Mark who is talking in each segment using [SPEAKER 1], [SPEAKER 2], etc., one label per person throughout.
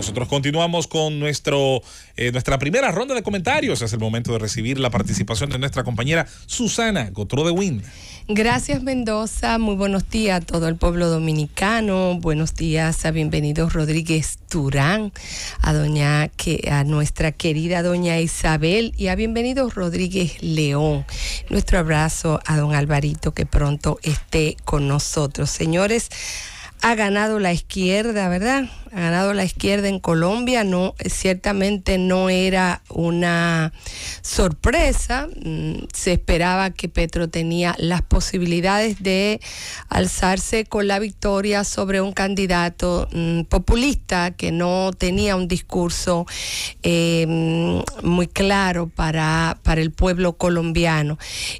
[SPEAKER 1] Nosotros continuamos con nuestro, eh, nuestra primera ronda de comentarios. Es el momento de recibir la participación de nuestra compañera Susana Gotro de Wynn. Gracias Mendoza, muy buenos días a todo el pueblo dominicano, buenos días a bienvenidos Rodríguez Turán, a doña que a nuestra querida doña Isabel y a bienvenidos Rodríguez León. Nuestro abrazo a don Alvarito que pronto esté con nosotros. Señores, ha ganado la izquierda, ¿verdad? ha ganado la izquierda en Colombia, no, ciertamente no era una sorpresa. Mm, se esperaba que Petro tenía las posibilidades de alzarse con la victoria sobre un candidato mm, populista que no tenía un discurso eh, mm, muy claro para, para el pueblo colombiano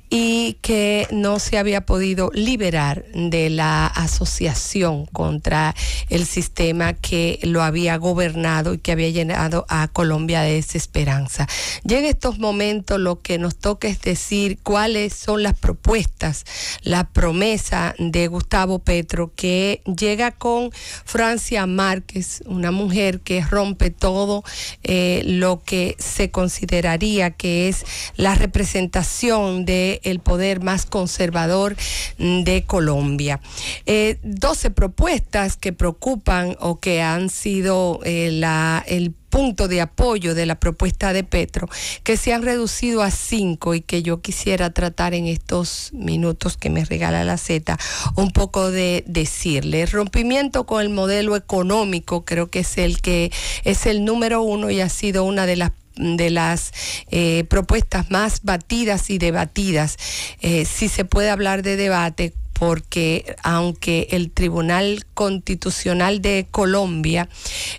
[SPEAKER 1] y que no se había podido liberar de la asociación contra el sistema que lo había gobernado y que había llenado a Colombia de desesperanza. en estos momentos lo que nos toca es decir cuáles son las propuestas, la promesa de Gustavo Petro que llega con Francia Márquez, una mujer que rompe todo eh, lo que se consideraría que es la representación del el poder más conservador de Colombia. 12 eh, propuestas que preocupan o que han sido eh, el punto de apoyo de la propuesta de Petro, que se han reducido a cinco y que yo quisiera tratar en estos minutos que me regala la Z, un poco de decirle. El rompimiento con el modelo económico creo que es el que es el número uno y ha sido una de las de las eh, propuestas más batidas y debatidas, eh, si se puede hablar de debate, porque aunque el Tribunal Constitucional de Colombia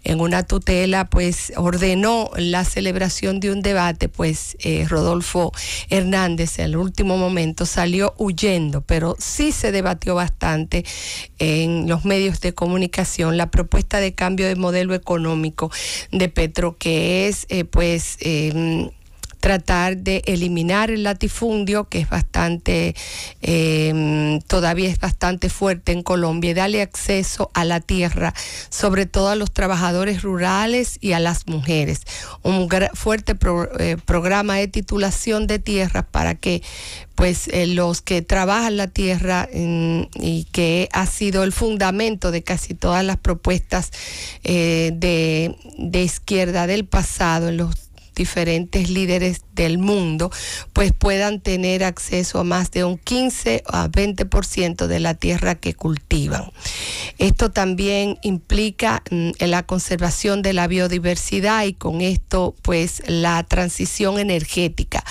[SPEAKER 1] en una tutela pues ordenó la celebración de un debate, pues eh, Rodolfo Hernández en el último momento salió huyendo, pero sí se debatió bastante en los medios de comunicación la propuesta de cambio de modelo económico de Petro, que es eh, pues... Eh, tratar de eliminar el latifundio, que es bastante, em, todavía es bastante fuerte en Colombia, y darle acceso a la tierra, sobre todo a los trabajadores rurales y a las mujeres. Un fuerte eh, programa de titulación de tierras para que pues eh, los que trabajan la tierra y que ha sido el fundamento de casi todas las propuestas eh, de, de, izquierda del pasado en los diferentes líderes del mundo, pues puedan tener acceso a más de un 15 a 20% de la tierra que cultivan. Esto también implica mm, la conservación de la biodiversidad y con esto pues la transición energética.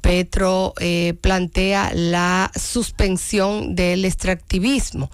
[SPEAKER 1] Petro eh, plantea la suspensión del extractivismo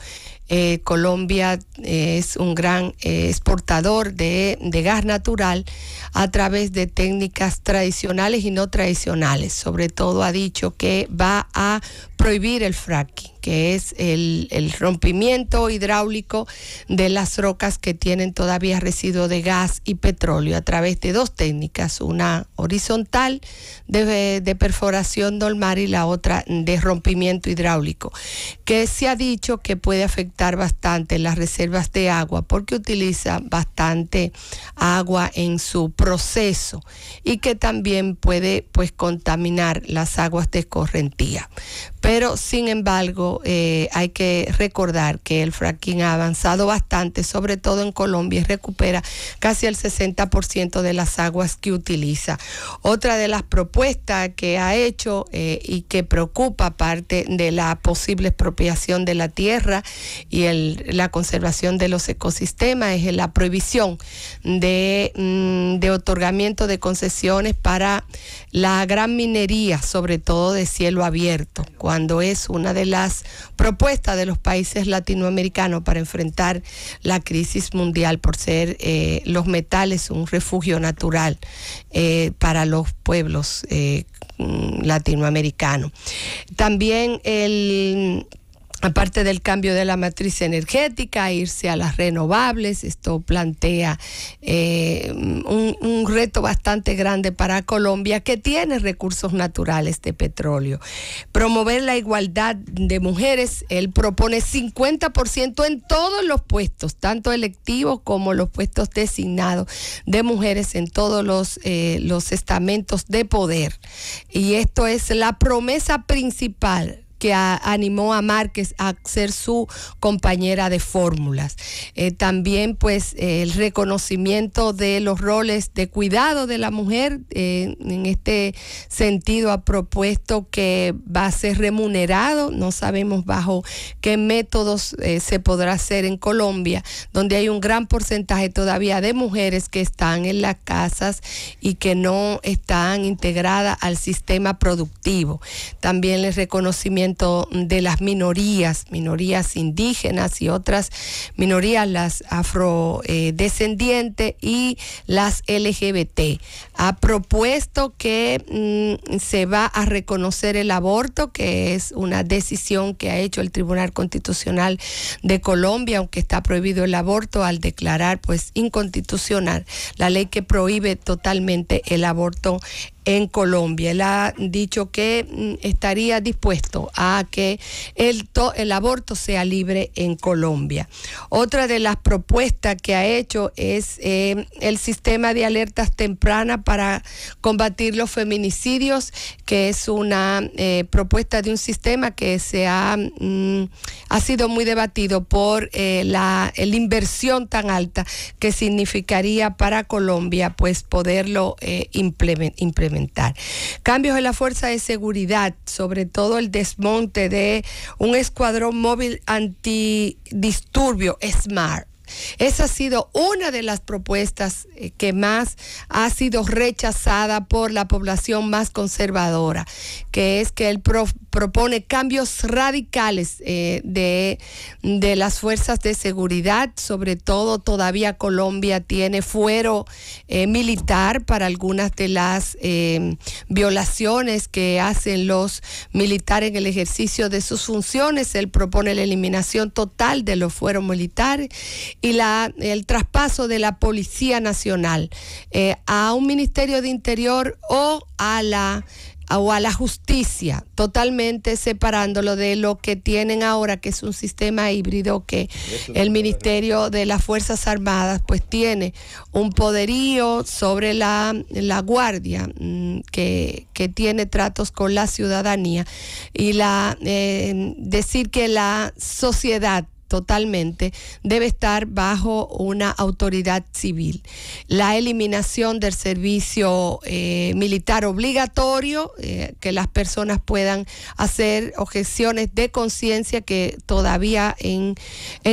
[SPEAKER 1] eh, Colombia eh, es un gran eh, exportador de, de gas natural a través de técnicas tradicionales y no tradicionales. Sobre todo ha dicho que va a prohibir el fracking, que es el, rompimiento hidráulico de las rocas que tienen todavía residuos de gas y petróleo a través de dos técnicas, una horizontal de, de perforación normal y la otra de rompimiento hidráulico, que se ha dicho que puede afectar bastante las reservas de agua porque utiliza bastante agua en su proceso y que también puede pues contaminar las aguas de correntía. Pero, sin embargo, eh, hay que recordar que el fracking ha avanzado bastante, sobre todo en Colombia, y recupera casi el 60% de las aguas que utiliza. Otra de las propuestas que ha hecho eh, y que preocupa parte de la posible expropiación de la tierra y la conservación de los ecosistemas es la prohibición de, mm, de otorgamiento de concesiones para la gran minería, sobre todo de cielo abierto es una de las propuestas de los países latinoamericanos para enfrentar la crisis mundial por ser eh, los metales un refugio natural eh, para los pueblos eh, mm, latinoamericanos. También el aparte del cambio de la matriz energética, irse a las renovables, esto plantea eh, un, reto bastante grande para Colombia que tiene recursos naturales de petróleo. Promover la igualdad de mujeres, él propone 50% en todos los puestos, tanto electivos como los puestos designados de mujeres en todos los, eh, los estamentos de poder. Y esto es la promesa principal que animó a Márquez a ser su compañera de fórmulas. Eh, también pues el reconocimiento de los roles de cuidado de la mujer. Eh, en este sentido ha propuesto que va a ser remunerado, no sabemos bajo qué métodos eh, se podrá hacer en Colombia, donde hay un gran porcentaje todavía de mujeres que están en las casas y que no están integradas al sistema productivo. También el reconocimiento de las minorías, minorías indígenas y otras minorías, las afrodescendientes y las LGBT. Ha propuesto que mm, se va a reconocer el aborto, que es una decisión que ha hecho el Tribunal Constitucional de Colombia, aunque está prohibido el aborto, al declarar pues inconstitucional la ley que prohíbe totalmente el aborto en Colombia. Él ha dicho que mm, estaría dispuesto a que el, aborto sea libre en Colombia. Otra de las propuestas que ha hecho es eh, el sistema de alertas tempranas para combatir los feminicidios, que es una eh, propuesta de un sistema que se ha, mm, sido muy debatido por eh, la, inversión tan alta que significaría para Colombia pues poderlo implementar. Cambios en la fuerza de seguridad, sobre todo el desmonte de un escuadrón móvil antidisturbio, SMART esa ha sido una de las propuestas eh, que más ha sido rechazada por la población más conservadora, que es que él propone cambios radicales eh, de, las fuerzas de seguridad, sobre todo todavía Colombia tiene fuero eh, militar para algunas de las violaciones que hacen los militares en el ejercicio de sus funciones. Él propone la eliminación total de los fueros militares y la, el traspaso de la Policía Nacional eh, a un Ministerio de Interior o a la la justicia, totalmente separándolo de lo que tienen ahora, que es un sistema híbrido que el Ministerio de las Fuerzas Armadas pues tiene un poderío sobre la, guardia mm, que, que, tiene tratos con la ciudadanía y la eh, decir que la sociedad totalmente, debe estar bajo una autoridad civil. La eliminación del servicio eh, militar obligatorio, eh, que las personas puedan hacer objeciones de conciencia que todavía en,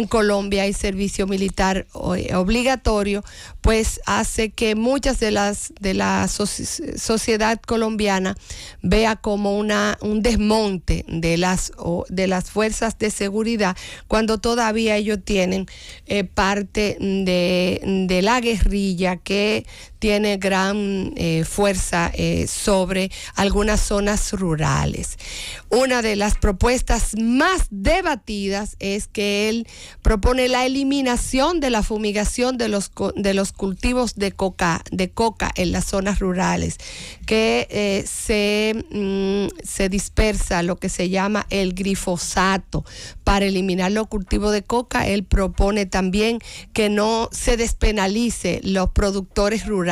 [SPEAKER 1] Colombia hay servicio militar eh, obligatorio, pues hace que muchas de las de la sociedad colombiana vea como una un desmonte de las de las fuerzas de seguridad cuando todavía ellos tienen eh, parte de, la guerrilla que tiene gran eh, fuerza eh, sobre algunas zonas rurales. Una de las propuestas más debatidas es que él propone la eliminación de la fumigación de los, de los cultivos de coca, de coca en las zonas rurales, que eh, se, mm, se dispersa lo que se llama el glifosato. Para eliminar los cultivos de coca, él propone también que no se despenalice los productores rurales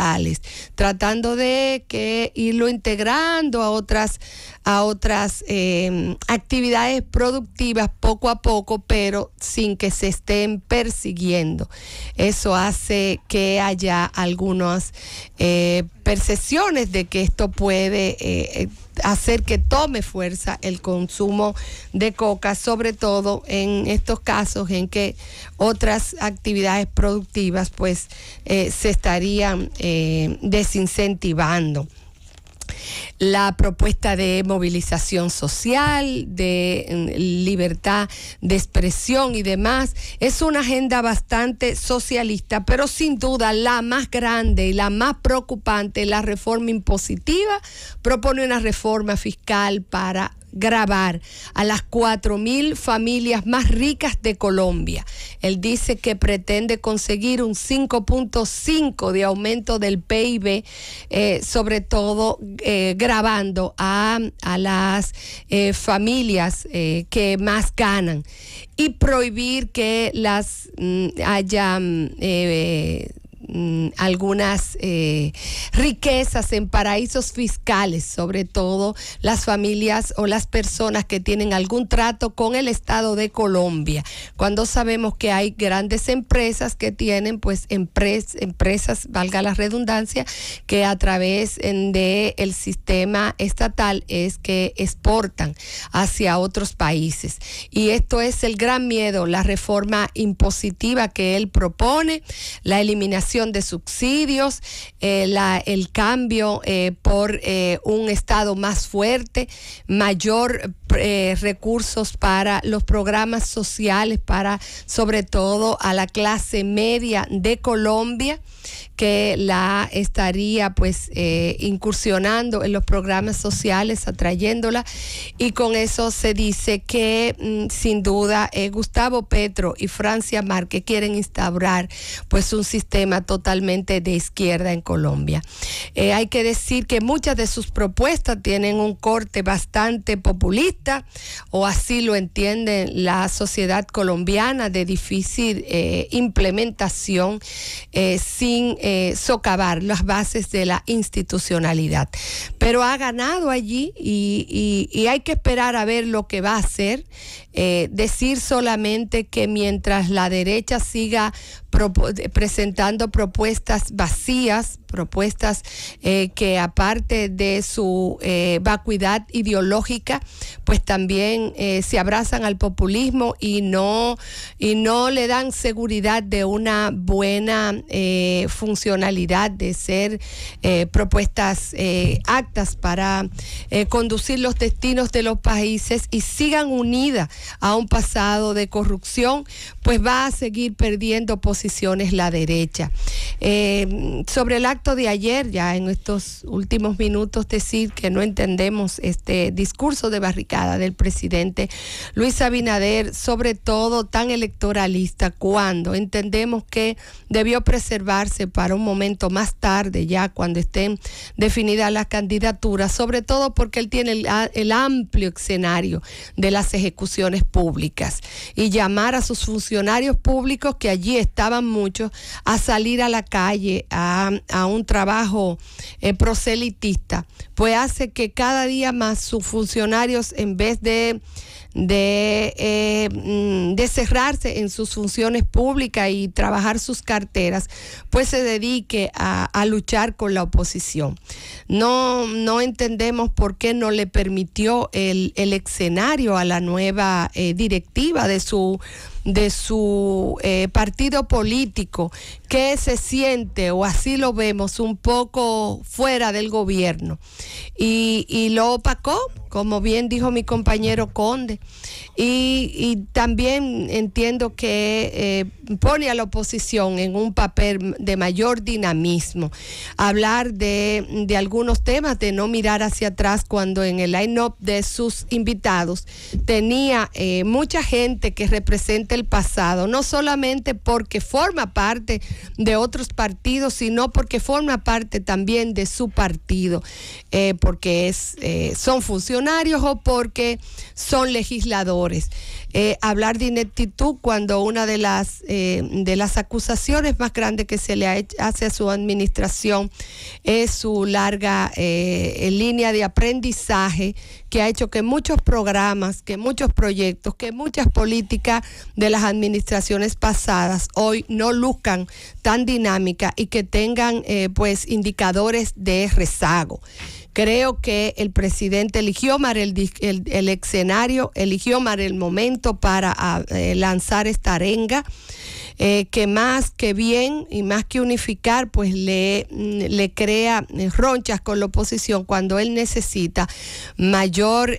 [SPEAKER 1] tratando de que irlo integrando a otras a otras em, actividades productivas poco a poco, pero sin que se estén persiguiendo. Eso hace que haya algunas eh, percepciones de que esto puede eh, eh, hacer que tome fuerza el consumo de coca, sobre todo en estos casos en que otras actividades productivas pues se estarían desincentivando la propuesta de movilización social, de mm, libertad de expresión y demás. Es una agenda bastante socialista, pero sin duda la más grande y la más preocupante, la reforma impositiva, propone una reforma fiscal para grabar a las mil familias más ricas de Colombia. Él dice que pretende conseguir un 5.5 de aumento del PIB, eh, sobre todo eh, grabando a, las eh, familias que más ganan y prohibir que las mm, haya mm, Mm, algunas eh, riquezas en paraísos fiscales, sobre todo las familias o las personas que tienen algún trato con el Estado de Colombia, cuando sabemos que hay grandes empresas que tienen, pues empresas, valga la redundancia, que a través del sistema estatal es que exportan hacia otros países. Y esto es el gran miedo, la reforma impositiva que él propone, la eliminación de subsidios, eh, la, el cambio eh, por eh, un Estado más fuerte, mayor eh, recursos para los programas sociales, para sobre todo a la clase media de Colombia, que la estaría pues eh, incursionando en los programas sociales, atrayéndola. Y con eso se dice que mm, sin duda eh, Gustavo Petro y Francia Márquez quieren instaurar pues un sistema totalmente de izquierda en Colombia. hay que decir que muchas de sus propuestas tienen un corte bastante populista o así lo entiende la sociedad colombiana, de difícil eh, implementación eh, sin eh, socavar las bases de la institucionalidad. Pero ha ganado allí y, hay que esperar a ver lo que va a hacer. decir solamente que mientras la derecha siga presentando propuestas vacías, propuestas eh, que aparte de su eh, vacuidad ideológica, pues también eh, se abrazan al populismo y no, y no le dan seguridad de una buena funcionalidad de ser propuestas actas para conducir los destinos de los países y sigan unidas a un pasado de corrupción, pues va a seguir perdiendo posiciones la derecha. sobre la de ayer, ya en estos últimos minutos, decir que no entendemos este discurso de barricada del presidente Luis Abinader, sobre todo tan electoralista, cuando entendemos que debió preservarse para un momento más tarde, ya cuando estén definidas las candidaturas, sobre todo porque él tiene el, amplio escenario de las ejecuciones públicas y llamar a sus funcionarios públicos que allí estaban muchos a salir a la calle a, a un trabajo eh, proselitista, pues hace que cada día más sus funcionarios, en vez de eh, mm, de, cerrarse en sus funciones públicas y trabajar sus carteras, pues se dedique a, luchar con la oposición. No, entendemos por qué no le permitió el, escenario a la nueva eh, directiva de su de su eh, partido político que se siente, o así lo vemos, un poco fuera del gobierno. Y, y lo opacó como bien dijo mi compañero Conde. Y, también entiendo que eh, pone a la oposición en un papel de mayor dinamismo. Hablar de, algunos temas, de no mirar hacia atrás cuando en el line-up de sus invitados tenía eh, mucha gente que representa el pasado, no solamente porque forma parte de otros partidos, sino porque forma parte también de su partido, eh, porque es, eh, son funcionarios o porque son legisladores. hablar de ineptitud cuando una de las... Eh, de las acusaciones más grandes que se le ha hecho, hace a su administración es su larga eh, eh, línea de aprendizaje que ha hecho que muchos programas, que muchos proyectos, que muchas políticas de las administraciones pasadas hoy no luzcan tan dinámica y que tengan pues indicadores de rezago. Creo que el presidente eligió mal el, el, escenario, eligió mal el momento para ah, eh, lanzar esta arenga, eh, que más que bien y más que unificar, pues le, mm, le crea eh, ronchas con la oposición cuando él necesita mayor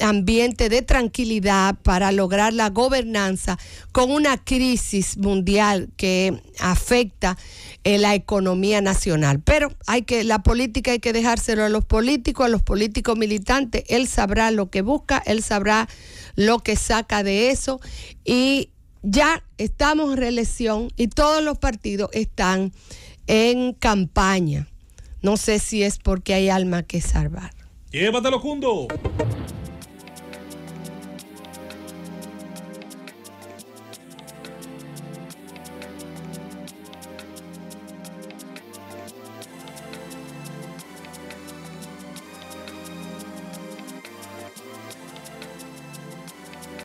[SPEAKER 1] ambiente de tranquilidad para lograr la gobernanza con una crisis mundial que afecta en la economía nacional. Pero hay que, la política hay que dejárselo a los políticos, a los políticos militantes. Él sabrá lo que busca, él sabrá lo que saca de eso. Y ya estamos en reelección y todos los partidos están en campaña. No sé si es porque hay alma que salvar. Llévatelo, Cundo.